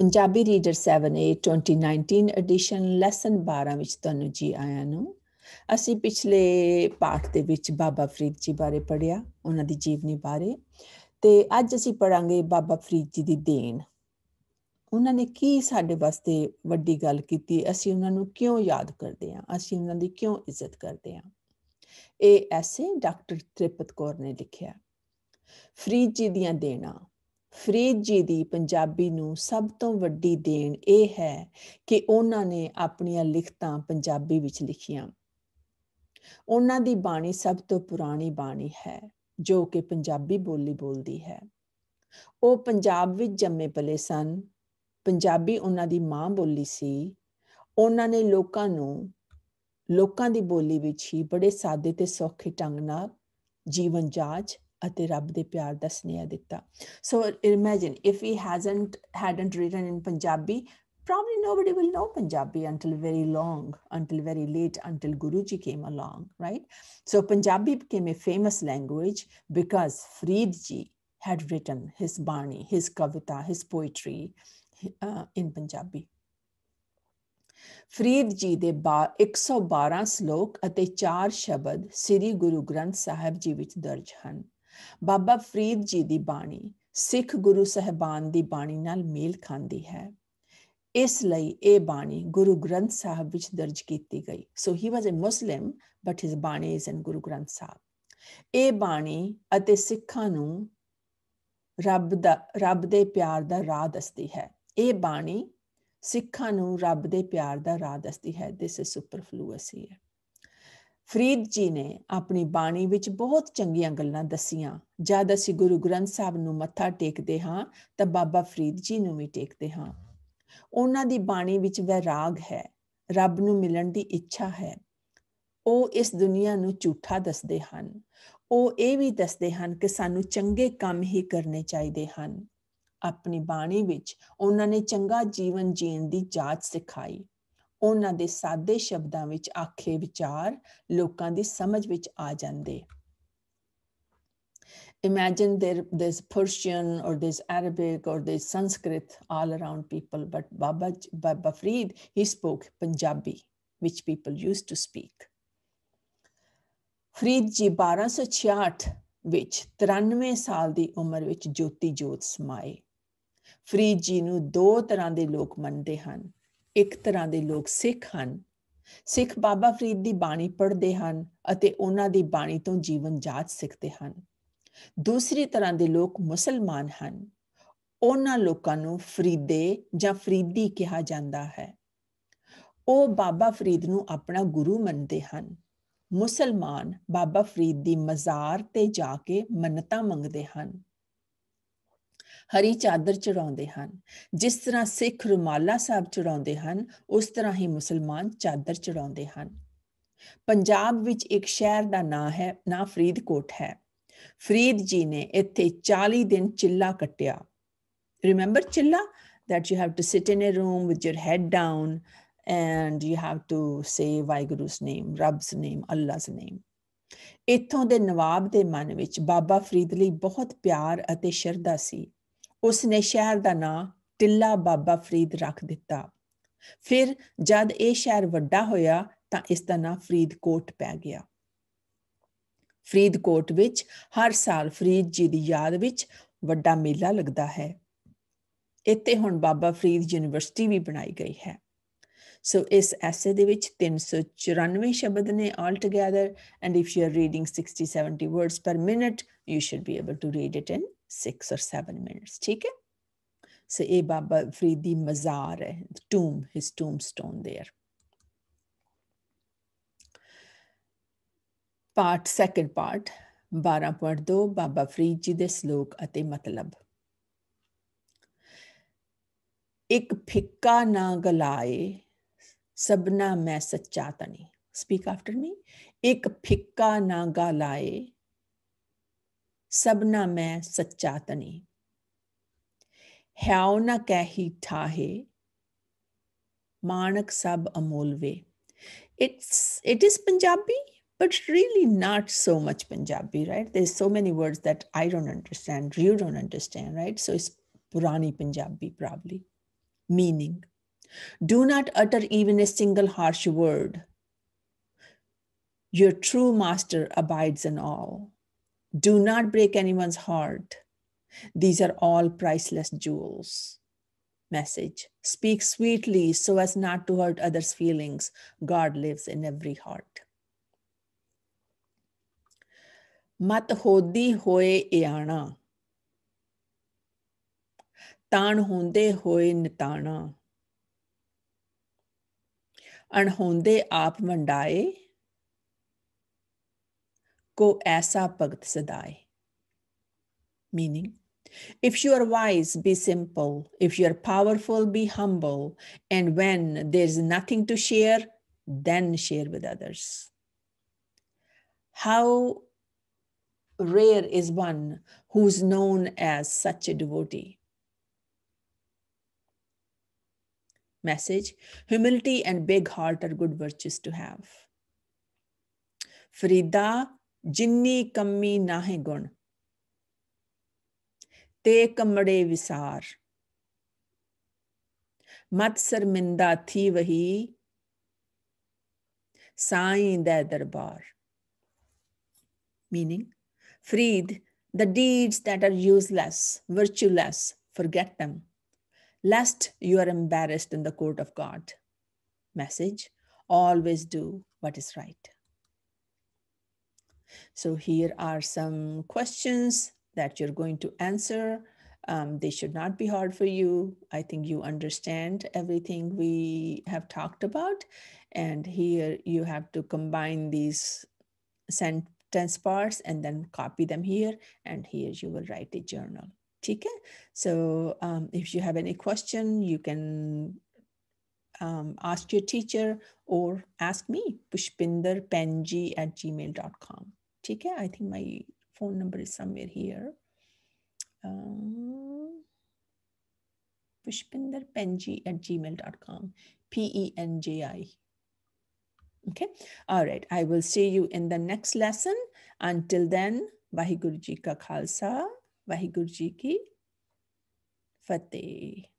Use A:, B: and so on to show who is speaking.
A: Punjabi reader 7A 2019 edition lesson 12 ਵਿੱਚ ਤੁਹਾਨੂੰ ਜੀ ਆਇਆਂ ਨੂੰ ਅਸੀਂ ਪਿਛਲੇ ਪਾਠ ਦੇ ਵਿੱਚ ਬਾਬਾ ਫਰੀਦ ਜੀ ਬਾਰੇ ਪੜਿਆ ਉਹਨਾਂ ਦੀ ਜੀਵਨੀ ਬਾਰੇ ਤੇ ਅੱਜ ਅਸੀਂ ਪੜਾਂਗੇ ਬਾਬਾ ਫਰੀਦ ਜੀ ਦੀ ਦੇਣ ਉਹਨਾਂ ਨੇ ਕੀ ਸਾਡੇ ਵਾਸਤੇ ਵੱਡੀ ਗੱਲ ਕੀਤੀ ਅਸੀਂ ਉਹਨਾਂ ਨੂੰ ਕਿਉਂ ਯਾਦ ਕਰਦੇ ਹਾਂ ਅਸੀਂ ਉਹਨਾਂ ਦੀ ਕਿਉਂ ਇੱਜ਼ਤ ਕਰਦੇ ਹਾਂ ਇਹ ਐਸੇ ਡਾਕਟਰ ਤ੍ਰਿਪਤ ਕੌਰ ਨੇ ਲਿਖਿਆ ਫਰੀਦ ਜੀ ਦੀਆਂ ਦੇਣਾ ਫਰੀਦ ਜੀ ਦੀ ਪੰਜਾਬੀ ਨੂੰ ਸਭ ਤੋਂ ਵੱਡੀ ਦੇਣ ਇਹ ਹੈ ਕਿ ਉਹਨਾਂ ਨੇ ਆਪਣੀਆਂ ਲਿਖਤਾਂ ਪੰਜਾਬੀ ਵਿੱਚ ਲਿਖੀਆਂ ਉਹਨਾਂ ਦੀ ਬਾਣੀ ਸਭ ਤੋਂ ਪੁਰਾਣੀ ਬਾਣੀ ਹੈ ਜੋ ਕਿ ਪੰਜਾਬੀ ਬੋਲੀ ਬੋਲਦੀ ਹੈ ਉਹ ਪੰਜਾਬ ਵਿੱਚ ਜੰਮੇ ਪਲੇ ਸਨ ਪੰਜਾਬੀ ਉਹਨਾਂ ਦੀ ਮਾਂ ਬੋਲੀ ਸੀ ਉਹਨਾਂ ਨੇ ਲੋਕਾਂ ਨੂੰ ਲੋਕਾਂ ਦੀ ਬੋਲੀ ਵਿੱਚ ਹੀ ਬੜੇ ਸਾਦੇ ਤੇ ਸੌਖੇ ਢੰਗ ਨਾਲ ਜੀਵਨ ਜਾਚ ਅਤੇ ਰੱਬ ਦੇ ਪਿਆਰ ਦਾ ਸੁਨੇਹਾ ਦਿੱਤਾ so imagine if he hasn't hadn't written in probably nobody will know Punjabi until very long, until very late, until Guruji came along, right? So Punjabi became a famous language because Faridji had written his Bani, his Kavita, his poetry uh, in Punjabi. Farid ji ਦੇ 112 slok ਅਤੇ 4 ਸ਼ਬਦ ਸ੍ਰੀ ਗੁਰੂ ਗ੍ਰੰਥ ਸਾਹਿਬ ਜੀ ਵਿੱਚ ਦਰਜ ਬਾਬਾ ਫਰੀਦ ਜੀ ਦੀ ਬਾਣੀ ਸਿੱਖ ਗੁਰੂ ਸਹਿਬਾਨ ਦੀ ਬਾਣੀ ਨਾਲ ਮੇਲ ਖਾਂਦੀ ਹੈ ਇਸ ਲਈ ਇਹ ਬਾਣੀ ਗੁਰੂ ਗ੍ਰੰਥ ਸਾਹਿਬ ਵਿੱਚ ਦਰਜ ਕੀਤੀ ਗਈ ਸੋ ਹੀ ਵਾਸ ਅ ਮੁਸਲਿਮ ਬਟ ਹਿਸ ਬਾਣੀ ਇਜ਼ ਇਨ ਗੁਰੂ ਗ੍ਰੰਥ ਸਾਹਿਬ ਇਹ ਬਾਣੀ ਅਤੇ ਸਿੱਖਾਂ ਨੂੰ ਰੱਬ ਦਾ ਰੱਬ ਦੇ ਪਿਆਰ ਦਾ ਰਾਹ ਦੱਸਦੀ ਹੈ ਇਹ ਬਾਣੀ ਸਿੱਖਾਂ ਨੂੰ ਰੱਬ ਦੇ ਪਿਆਰ ਦਾ ਰਾਹ ਦੱਸਦੀ ਹੈ ਥਿਸ ਇਜ਼ ਹੀ ਹੈ ਫਰੀਦ ਜੀ ਨੇ ਆਪਣੀ ਬਾਣੀ ਵਿੱਚ ਬਹੁਤ ਚੰਗੀਆਂ ਗੱਲਾਂ ਦਸੀਆਂ ਜਦ ਅਸੀਂ ਗੁਰੂ ਗ੍ਰੰਥ ਸਾਹਿਬ ਨੂੰ ਮੱਥਾ ਟੇਕਦੇ ਹਾਂ ਤਾਂ ਬਾਬਾ ਫਰੀਦ ਜੀ ਨੂੰ ਵੀ ਟੇਕਦੇ ਹਾਂ ਉਹਨਾਂ ਦੀ ਬਾਣੀ ਵਿੱਚ ਵੈਰਾਗ ਹੈ ਰੱਬ ਨੂੰ ਮਿਲਣ ਦੀ ਇੱਛਾ ਹੈ ਉਹ ਇਸ ਦੁਨੀਆ ਨੂੰ ਝੂਠਾ ਦੱਸਦੇ ਹਨ ਉਹ ਇਹ ਵੀ ਦੱਸਦੇ ਹਨ ਕਿ ਸਾਨੂੰ ਚੰਗੇ ਕੰਮ ਹੀ ਕਰਨੇ ਚਾਹੀਦੇ ਹਨ ਆਪਣੀ ਬਾਣੀ ਵਿੱਚ ਉਹਨਾਂ ਨੇ ਚੰਗਾ ਜੀਵਨ ਜੀਣ ਦੀ ਜਾਚ ਸਿਖਾਈ ਉਹਨਾਂ ਦੇ ਸਾਦੇ ਸ਼ਬਦਾਂ ਵਿੱਚ ਆਖੇ ਵਿਚਾਰ ਲੋਕਾਂ ਦੀ ਸਮਝ ਵਿੱਚ ਆ ਜਾਂਦੇ imagine there there's Persian or there's Arabic or there's Sanskrit all around people. But Baba Baba Farid, he spoke Punjabi, which people used to speak. Farid ਜੀ 1266 ਵਿੱਚ 93 ਸਾਲ ਦੀ ਉਮਰ ਵਿੱਚ ਜੋਤੀ ਜੋਤ ਸਮਾਏ ਫਰੀਦ ਜੀ ਨੂੰ ਦੋ ਤਰ੍ਹਾਂ ਦੇ ਲੋਕ ਮੰਨਦੇ ਹਨ ਇੱਕ ਤਰ੍ਹਾਂ ਦੇ ਲੋਕ ਸਿੱਖ ਹਨ ਸਿੱਖ ਬਾਬਾ ਫਰੀਦ ਦੀ ਬਾਣੀ ਪੜ੍ਹਦੇ ਹਨ ਅਤੇ ਉਹਨਾਂ ਦੀ ਬਾਣੀ ਤੋਂ ਜੀਵਨ ਜਾਚ ਸਿੱਖਦੇ ਹਨ ਦੂਸਰੀ ਤਰ੍ਹਾਂ ਦੇ ਲੋਕ ਮੁਸਲਮਾਨ ਹਨ ਉਹਨਾਂ ਲੋਕਾਂ ਨੂੰ ਫਰੀਦੇ ਜਾਂ ਫਰੀਦੀ ਕਿਹਾ ਜਾਂਦਾ ਹੈ ਉਹ ਬਾਬਾ ਫਰੀਦ ਨੂੰ ਆਪਣਾ ਗੁਰੂ ਮੰਨਦੇ ਹਨ ਮੁਸਲਮਾਨ ਬਾਬਾ ਫਰੀਦ ਦੀ ਮਜ਼ਾਰ ਤੇ ਜਾ ਕੇ ਮੰਨਤਾ ਮੰਗਦੇ ਹਨ ਹਰੀ ਚਾਦਰ ਚੜਾਉਂਦੇ ਹਨ ਜਿਸ ਤਰ੍ਹਾਂ ਸਿੱਖ ਰੁਮਾਲਾ ਸਾਹਿਬ ਚੜਾਉਂਦੇ ਹਨ ਉਸ ਤਰ੍ਹਾਂ ਹੀ ਮੁਸਲਮਾਨ ਚਾਦਰ ਚੜਾਉਂਦੇ ਹਨ ਪੰਜਾਬ ਵਿੱਚ ਇੱਕ ਸ਼ਹਿਰ ਦਾ ਨਾਂ ਹੈ ਨਾ ਫਰੀਦਕੋਟ ਹੈ ਫਰੀਦ ਜੀ ਨੇ ਇੱਥੇ 40 ਦਿਨ ਚਿੱਲਾ ਕੱਟਿਆ ਰਿਮੈਂਬਰ ਚਿੱਲਾ that you have to sit in a room with your head down and you have to say Waheguru's name Rabb's name Allah's name ਇਥੋਂ ਦੇ ਨਵਾਬ ਦੇ ਮਨ ਵਿੱਚ ਬਾਬਾ ਫਰੀਦ ਲਈ ਬਹੁਤ ਪਿਆਰ ਅਤੇ ਸ਼ਰਧਾ ਸੀ ਉਸ ਨੇ ਸ਼ਹਿਰ ਦਾ ਨਾਂ ਟਿੱਲਾ ਬਾਬਾ ਫਰੀਦ ਰੱਖ ਦਿੱਤਾ ਫਿਰ ਜਦ ਇਹ ਸ਼ਹਿਰ ਵੱਡਾ ਹੋਇਆ ਤਾਂ ਇਸ ਦਾ ਨਾਂ ਫਰੀਦਕੋਟ ਪੈ ਗਿਆ ਫਰੀਦਕੋਟ ਵਿੱਚ ਹਰ ਸਾਲ ਫਰੀਦ ਜੀ ਦੀ ਯਾਦ ਵਿੱਚ ਵੱਡਾ ਮੇਲਾ ਲੱਗਦਾ ਹੈ ਇੱਥੇ ਹੁਣ ਬਾਬਾ ਫਰੀਦ ਯੂਨੀਵਰਸਿਟੀ ਵੀ ਬਣਾਈ ਗਈ ਹੈ ਸੋ ਇਸ ਐਸੇ ਦੇ ਵਿੱਚ 394 ਸ਼ਬਦ ਨੇ all together and if you are reading 60 70 words per minute you should be able to read it in six और सेवन मिनट्स ठीक है सो ये बाबा फरीद दी मज़ार है tomb his tomb stone there part second part 12.2 Baba Farid ji ਦੇ ਸ਼ਲੋਕ ਅਤੇ ਮਤਲਬ ਇੱਕ ਫਿੱਕਾ ਨਾ ਗਲਾਏ ਸਭਨਾ ਮੈਂ ਸੱਚਾ ਤਨੀ ਸਪੀਕ ਆਫਟਰ ਮੀ ਇੱਕ ਫਿੱਕਾ ਨਾ ਗਲਾਏ Sabna mein ਸੱਚਾ ਤਨੀ ਹਿਆਉ na kahi thahe, manak sab amolve. It's it is Punjabi, but really not so much Punjabi, right? There's so many words that I don't understand, you don't understand, right? So it's Purani Punjabi, probably. Meaning, do not utter even a single harsh word. Your true master abides in all. Do not break anyone's heart. These are all priceless jewels. Message Speak sweetly so as not to hurt others' feelings. God lives in every heart. ਮਤ ਹੋਦੀ ਹੋਏ ਇਆਣਾ ਤਾਣ ਹੁੰਦੇ ਹੋਏ ਨਿਤਾਣਾ ਅਣਹੋਂਦੇ ਆਪ ਮੰਡਾਏ को ऐसा भगत सदाए meaning If you are wise, be simple. If you are powerful, be humble. And when there's nothing to share, then share with others. How rare is one who's known as such a devotee? Message Humility and big heart are good virtues to have. Frida. ਜਿੰਨੀ ਕੰਮੀ ਨਾਹੀ ਗੁਣ ਤੇ ਕਮੜੇ ਵਿਸਾਰ ਮਤ ਸਰਮਿੰਦਾ ਥੀ ਵਹੀ ਸਾਈਂ ਦੇ ਦਰਬਾਰ meaning Farid the deeds that are useless virtueless forget them lest you are embarrassed in the court of god message always do what is right So here are some questions that you're going to answer. Um, they should not be hard for you. I think you understand everything we have talked about. And here you have to combine these sentence parts and then copy them here. And here you will write a journal. Okay. So um, if you have any question, you can um, ask your teacher or ask me, pushpinder penji at gmail.com. ठीक I think my phone number is somewhere here. Here uh, pushpinder penji at gmail.com p-e-n-j-i okay all right i will see you in the next lesson until then vaheguru ji ka khalsa vaheguru ji ki fateh